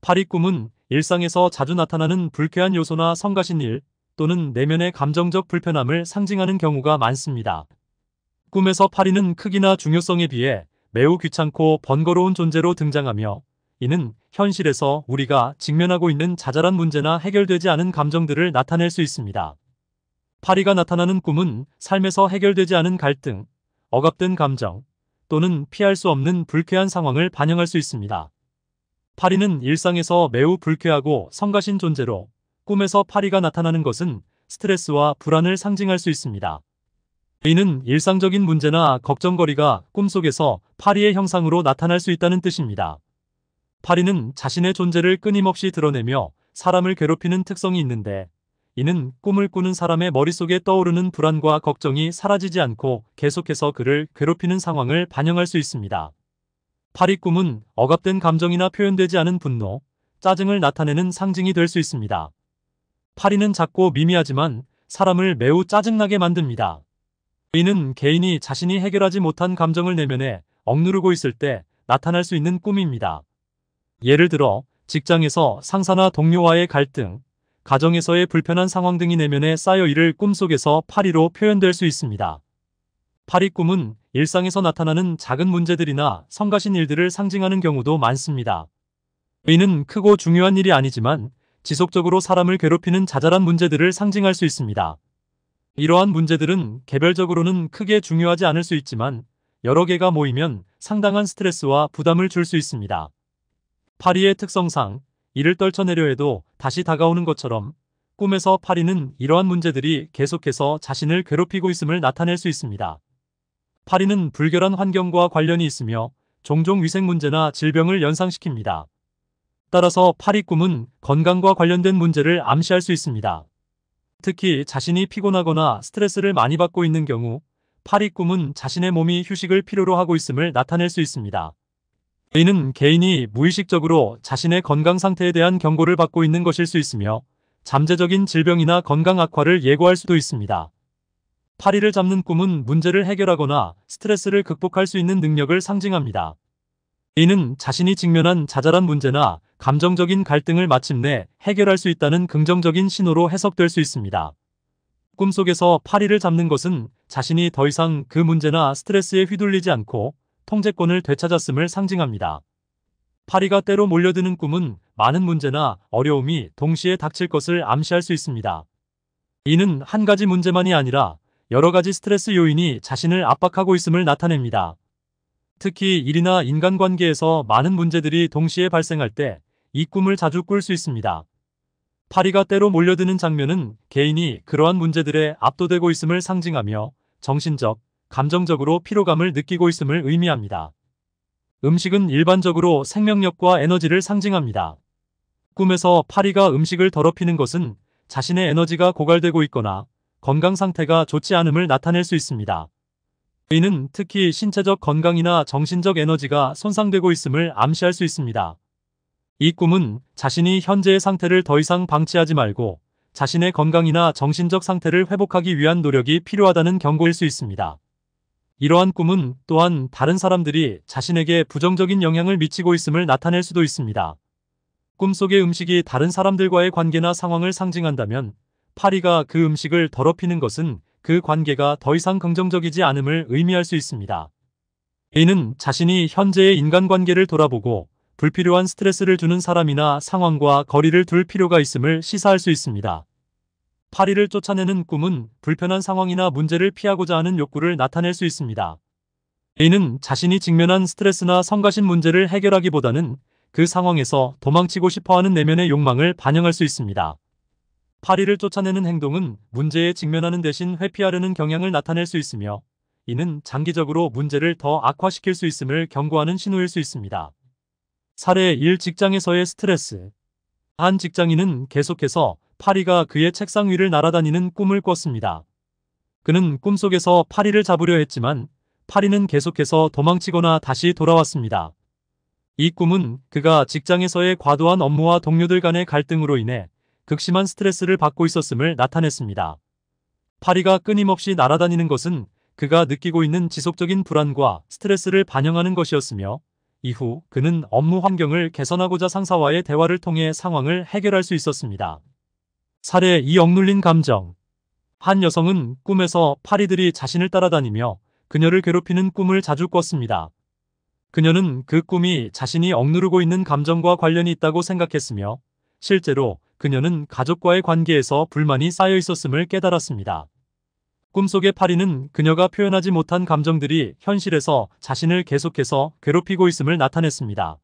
파리 꿈은 일상에서 자주 나타나는 불쾌한 요소나 성가신 일 또는 내면의 감정적 불편함을 상징하는 경우가 많습니다. 꿈에서 파리는 크기나 중요성에 비해 매우 귀찮고 번거로운 존재로 등장하며 이는 현실에서 우리가 직면하고 있는 자잘한 문제나 해결되지 않은 감정들을 나타낼 수 있습니다. 파리가 나타나는 꿈은 삶에서 해결되지 않은 갈등, 억압된 감정 또는 피할 수 없는 불쾌한 상황을 반영할 수 있습니다. 파리는 일상에서 매우 불쾌하고 성가신 존재로 꿈에서 파리가 나타나는 것은 스트레스와 불안을 상징할 수 있습니다. 이는 일상적인 문제나 걱정거리가 꿈속에서 파리의 형상으로 나타날 수 있다는 뜻입니다. 파리는 자신의 존재를 끊임없이 드러내며 사람을 괴롭히는 특성이 있는데 이는 꿈을 꾸는 사람의 머릿속에 떠오르는 불안과 걱정이 사라지지 않고 계속해서 그를 괴롭히는 상황을 반영할 수 있습니다. 파리꿈은 억압된 감정이나 표현되지 않은 분노, 짜증을 나타내는 상징이 될 수 있습니다. 파리는 작고 미미하지만 사람을 매우 짜증나게 만듭니다. 이는 개인이 자신이 해결하지 못한 감정을 내면에 억누르고 있을 때 나타날 수 있는 꿈입니다. 예를 들어 직장에서 상사나 동료와의 갈등, 가정에서의 불편한 상황 등이 내면에 쌓여 이를 꿈속에서 파리로 표현될 수 있습니다. 파리 꿈은 일상에서 나타나는 작은 문제들이나 성가신 일들을 상징하는 경우도 많습니다. 의는 크고 중요한 일이 아니지만 지속적으로 사람을 괴롭히는 자잘한 문제들을 상징할 수 있습니다. 이러한 문제들은 개별적으로는 크게 중요하지 않을 수 있지만 여러 개가 모이면 상당한 스트레스와 부담을 줄 수 있습니다. 파리의 특성상 이를 떨쳐내려 해도 다시 다가오는 것처럼 꿈에서 파리는 이러한 문제들이 계속해서 자신을 괴롭히고 있음을 나타낼 수 있습니다. 파리는 불결한 환경과 관련이 있으며 종종 위생 문제나 질병을 연상시킵니다. 따라서 파리 꿈은 건강과 관련된 문제를 암시할 수 있습니다. 특히 자신이 피곤하거나 스트레스를 많이 받고 있는 경우 파리 꿈은 자신의 몸이 휴식을 필요로 하고 있음을 나타낼 수 있습니다. 이는 개인이 무의식적으로 자신의 건강 상태에 대한 경고를 받고 있는 것일 수 있으며 잠재적인 질병이나 건강 악화를 예고할 수도 있습니다. 파리를 잡는 꿈은 문제를 해결하거나 스트레스를 극복할 수 있는 능력을 상징합니다. 이는 자신이 직면한 자잘한 문제나 감정적인 갈등을 마침내 해결할 수 있다는 긍정적인 신호로 해석될 수 있습니다. 꿈속에서 파리를 잡는 것은 자신이 더 이상 그 문제나 스트레스에 휘둘리지 않고 통제권을 되찾았음을 상징합니다. 파리가 때로 몰려드는 꿈은 많은 문제나 어려움이 동시에 닥칠 것을 암시할 수 있습니다. 이는 한 가지 문제만이 아니라 여러 가지 스트레스 요인이 자신을 압박하고 있음을 나타냅니다. 특히 일이나 인간관계에서 많은 문제들이 동시에 발생할 때 이 꿈을 자주 꿀 수 있습니다. 파리가 때로 몰려드는 장면은 개인이 그러한 문제들에 압도되고 있음을 상징하며 정신적, 감정적으로 피로감을 느끼고 있음을 의미합니다. 음식은 일반적으로 생명력과 에너지를 상징합니다. 꿈에서 파리가 음식을 더럽히는 것은 자신의 에너지가 고갈되고 있거나 건강 상태가 좋지 않음을 나타낼 수 있습니다. 이는 특히 신체적 건강이나 정신적 에너지가 손상되고 있음을 암시할 수 있습니다. 이 꿈은 자신이 현재의 상태를 더 이상 방치하지 말고 자신의 건강이나 정신적 상태를 회복하기 위한 노력이 필요하다는 경고일 수 있습니다. 이러한 꿈은 또한 다른 사람들이 자신에게 부정적인 영향을 미치고 있음을 나타낼 수도 있습니다. 꿈속의 음식이 다른 사람들과의 관계나 상황을 상징한다면 파리가 그 음식을 더럽히는 것은 그 관계가 더 이상 긍정적이지 않음을 의미할 수 있습니다. A는 자신이 현재의 인간관계를 돌아보고 불필요한 스트레스를 주는 사람이나 상황과 거리를 둘 필요가 있음을 시사할 수 있습니다. 파리를 쫓아내는 꿈은 불편한 상황이나 문제를 피하고자 하는 욕구를 나타낼 수 있습니다. A는 자신이 직면한 스트레스나 성가신 문제를 해결하기보다는 그 상황에서 도망치고 싶어하는 내면의 욕망을 반영할 수 있습니다. 파리를 쫓아내는 행동은 문제에 직면하는 대신 회피하려는 경향을 나타낼 수 있으며 이는 장기적으로 문제를 더 악화시킬 수 있음을 경고하는 신호일 수 있습니다. 사례 1 직장에서의 스트레스 한 직장인은 계속해서 파리가 그의 책상 위를 날아다니는 꿈을 꿨습니다. 그는 꿈속에서 파리를 잡으려 했지만 파리는 계속해서 도망치거나 다시 돌아왔습니다. 이 꿈은 그가 직장에서의 과도한 업무와 동료들 간의 갈등으로 인해 극심한 스트레스를 받고 있었음을 나타냈습니다. 파리가 끊임없이 날아다니는 것은 그가 느끼고 있는 지속적인 불안과 스트레스를 반영하는 것이었으며 이후 그는 업무 환경을 개선하고자 상사와의 대화를 통해 상황을 해결할 수 있었습니다. 사례 2 억눌린 감정 한 여성은 꿈에서 파리들이 자신을 따라다니며 그녀를 괴롭히는 꿈을 자주 꿨습니다. 그녀는 그 꿈이 자신이 억누르고 있는 감정과 관련이 있다고 생각했으며 실제로 그녀는 가족과의 관계에서 불만이 쌓여 있었음을 깨달았습니다. 꿈속의 파리는 그녀가 표현하지 못한 감정들이 현실에서 자신을 계속해서 괴롭히고 있음을 나타냈습니다.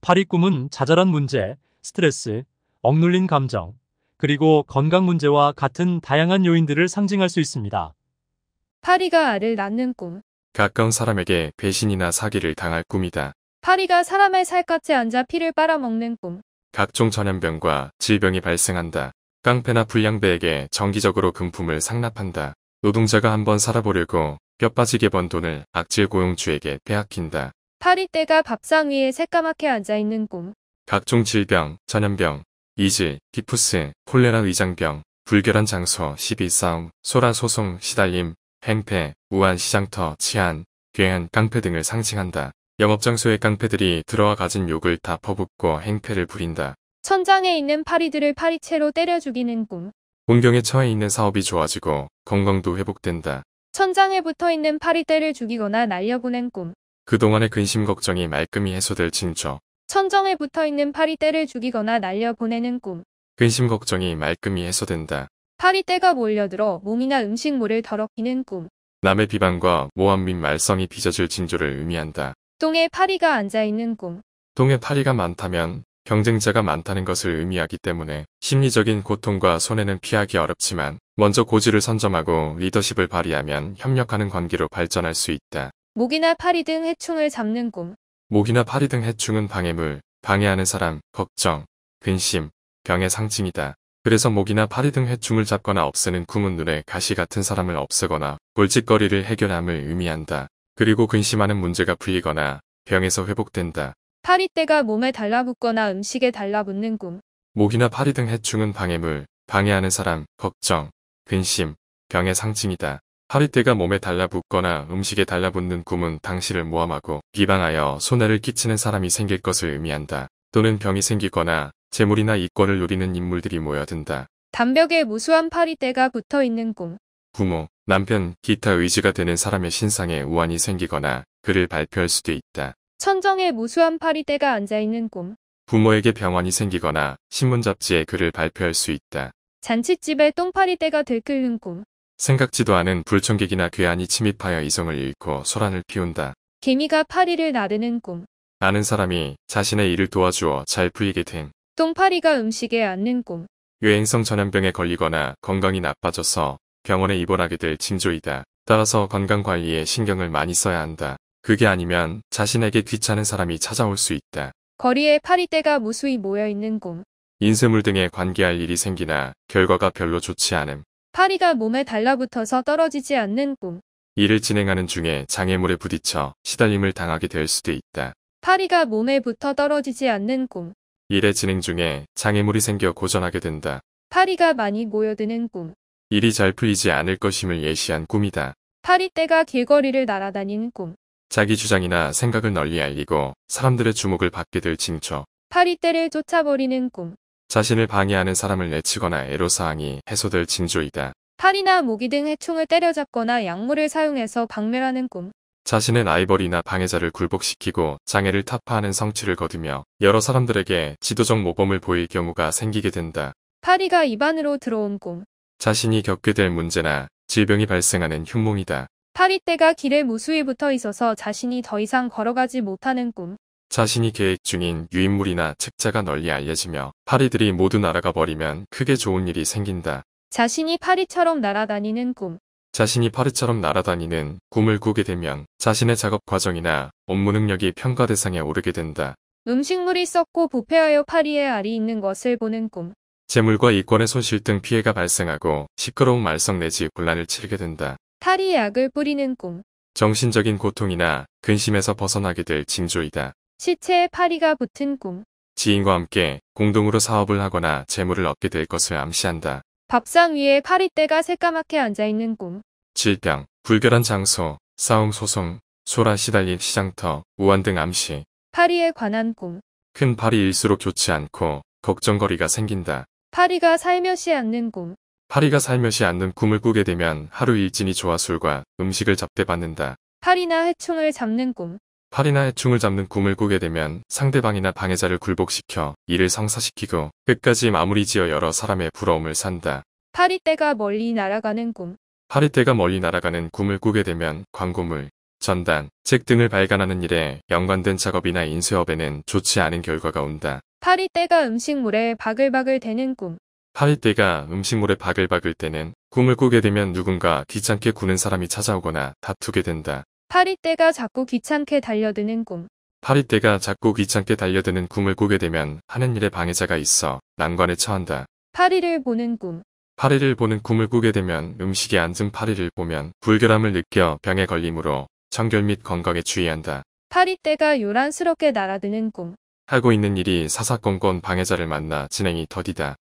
파리 꿈은 자잘한 문제, 스트레스, 억눌린 감정, 그리고 건강 문제와 같은 다양한 요인들을 상징할 수 있습니다. 파리가 알을 낳는 꿈. 가까운 사람에게 배신이나 사기를 당할 꿈이다. 파리가 사람의 살갗에 앉아 피를 빨아먹는 꿈. 각종 전염병과 질병이 발생한다. 깡패나 불량배에게 정기적으로 금품을 상납한다. 노동자가 한번 살아보려고 뼈 빠지게 번 돈을 악질 고용주에게 빼앗긴다. 파리떼가 밥상 위에 새까맣게 앉아있는 꿈. 각종 질병, 전염병, 이질, 디푸스, 콜레라 위장병, 불결한 장소, 시비 싸움, 소란 소송, 시달림, 행패, 우한 시장터, 치안, 괴한, 깡패 등을 상징한다. 영업장소의 깡패들이 들어와 가진 욕을 다 퍼붓고 행패를 부린다. 천장에 있는 파리들을 파리채로 때려 죽이는 꿈. 공경에 처해 있는 사업이 좋아지고 건강도 회복된다. 천장에 붙어 있는 파리떼를 죽이거나 날려보낸 꿈. 그동안의 근심 걱정이 말끔히 해소될 징조. 천정에 붙어 있는 파리떼를 죽이거나 날려보내는 꿈. 근심 걱정이 말끔히 해소된다. 파리떼가 몰려들어 몸이나 음식물을 더럽히는 꿈. 남의 비방과 모함 및 말썽이 빚어질 징조를 의미한다. 똥에 파리가 앉아있는 꿈. 똥에 파리가 많다면 경쟁자가 많다는 것을 의미하기 때문에 심리적인 고통과 손해는 피하기 어렵지만 먼저 고지를 선점하고 리더십을 발휘하면 협력하는 관계로 발전할 수 있다. 목이나 파리 등 해충을 잡는 꿈. 목이나 파리 등 해충은 방해물, 방해하는 사람, 걱정, 근심, 병의 상징이다. 그래서 목이나 파리 등 해충을 잡거나 없애는 구문 눈에 가시 같은 사람을 없애거나 골칫거리를 해결함을 의미한다. 그리고 근심하는 문제가 풀리거나 병에서 회복된다. 파리떼가 몸에 달라붙거나 음식에 달라붙는 꿈. 모기나 파리 등 해충은 방해물, 방해하는 사람, 걱정, 근심, 병의 상징이다. 파리떼가 몸에 달라붙거나 음식에 달라붙는 꿈은 당신을 모함하고 비방하여 손해를 끼치는 사람이 생길 것을 의미한다. 또는 병이 생기거나 재물이나 이권을 누리는 인물들이 모여든다. 담벽에 무수한 파리떼가 붙어 있는 꿈. 부모, 남편, 기타 의지가 되는 사람의 신상에 우환이 생기거나 그를 발표할 수도 있다. 천정에 무수한 파리떼가 앉아있는 꿈. 부모에게 병환이 생기거나 신문 잡지에 글을 발표할 수 있다. 잔칫집에 똥파리떼가 들끓는 꿈. 생각지도 않은 불청객이나 괴한이 침입하여 이성을 잃고 소란을 피운다. 개미가 파리를 나르는 꿈. 아는 사람이 자신의 일을 도와주어 잘 풀리게 된 똥파리가 음식에 앉는 꿈. 유행성 전염병에 걸리거나 건강이 나빠져서 병원에 입원하게 될 징조이다. 따라서 건강관리에 신경을 많이 써야 한다. 그게 아니면 자신에게 귀찮은 사람이 찾아올 수 있다. 거리에 파리떼가 무수히 모여있는 꿈. 인쇄물 등에 관계할 일이 생기나 결과가 별로 좋지 않음. 파리가 몸에 달라붙어서 떨어지지 않는 꿈. 일을 진행하는 중에 장애물에 부딪혀 시달림을 당하게 될 수도 있다. 파리가 몸에 붙어 떨어지지 않는 꿈. 일의 진행 중에 장애물이 생겨 고전하게 된다. 파리가 많이 모여드는 꿈. 일이 잘 풀리지 않을 것임을 예시한 꿈이다. 파리떼가 길거리를 날아다닌 꿈. 자기 주장이나 생각을 널리 알리고 사람들의 주목을 받게 될징초 파리떼를 쫓아버리는 꿈. 자신을 방해하는 사람을 내치거나 애로사항이 해소될 징조이다. 파리나 모기 등 해충을 때려잡거나 약물을 사용해서 박멸하는 꿈. 자신의 아이벌이나 방해자를 굴복시키고 장애를 타파하는 성취를 거두며 여러 사람들에게 지도적 모범을 보일 경우가 생기게 된다. 파리가 입안으로 들어온 꿈. 자신이 겪게 될 문제나 질병이 발생하는 흉몽이다. 파리떼가 길에 무수히 붙어 있어서 자신이 더 이상 걸어가지 못하는 꿈. 자신이 계획 중인 유인물이나 책자가 널리 알려지며 파리들이 모두 날아가 버리면 크게 좋은 일이 생긴다. 자신이 파리처럼 날아다니는 꿈. 자신이 파리처럼 날아다니는 꿈을 꾸게 되면 자신의 작업 과정이나 업무 능력이 평가 대상에 오르게 된다. 음식물이 썩고 부패하여 파리의 알이 있는 것을 보는 꿈. 재물과 이권의 손실 등 피해가 발생하고 시끄러운 말썽 내지 곤란을 치르게 된다. 탈의의 악을 뿌리는 꿈. 정신적인 고통이나 근심에서 벗어나게 될 징조이다. 시체의 파리가 붙은 꿈. 지인과 함께 공동으로 사업을 하거나 재물을 얻게 될 것을 암시한다. 밥상 위에 파리떼가 새까맣게 앉아있는 꿈. 질병, 불결한 장소, 싸움 소송, 소라 시달린 시장터, 우환 등 암시. 파리에 관한 꿈. 큰 파리일수록 좋지 않고 걱정거리가 생긴다. 파리가 살며시 않는 꿈. 파리가 살며시 않는 꿈을 꾸게 되면 하루 일진이 좋아 술과 음식을 잡대받는다. 파리나 해충을 잡는 꿈. 파리나 해충을 잡는 꿈을 꾸게 되면 상대방이나 방해자를 굴복시켜 이를 성사시키고 끝까지 마무리 지어 여러 사람의 부러움을 산다. 파리때가 멀리 날아가는 꿈. 파리때가 멀리 날아가는 꿈을 꾸게 되면 광고물, 전단, 책 등을 발간하는 일에 연관된 작업이나 인쇄업에는 좋지 않은 결과가 온다. 파리떼가 음식물에 바글바글 대는 꿈. 파리떼가 음식물에 바글바글 대는 꿈을 꾸게 되면 누군가 귀찮게 구는 사람이 찾아오거나 다투게 된다. 파리떼가 자꾸 귀찮게 달려드는 꿈. 파리떼가 자꾸 귀찮게 달려드는 꿈을 꾸게 되면 하는 일에 방해자가 있어 난관에 처한다. 파리를 보는 꿈. 파리를 보는 꿈을 꾸게 되면 음식에 앉은 파리를 보면 불결함을 느껴 병에 걸리므로 청결 및 건강에 주의한다. 파리떼가 요란스럽게 날아드는 꿈. 하고 있는 일이 사사건건 방해자를 만나 진행이 더디다.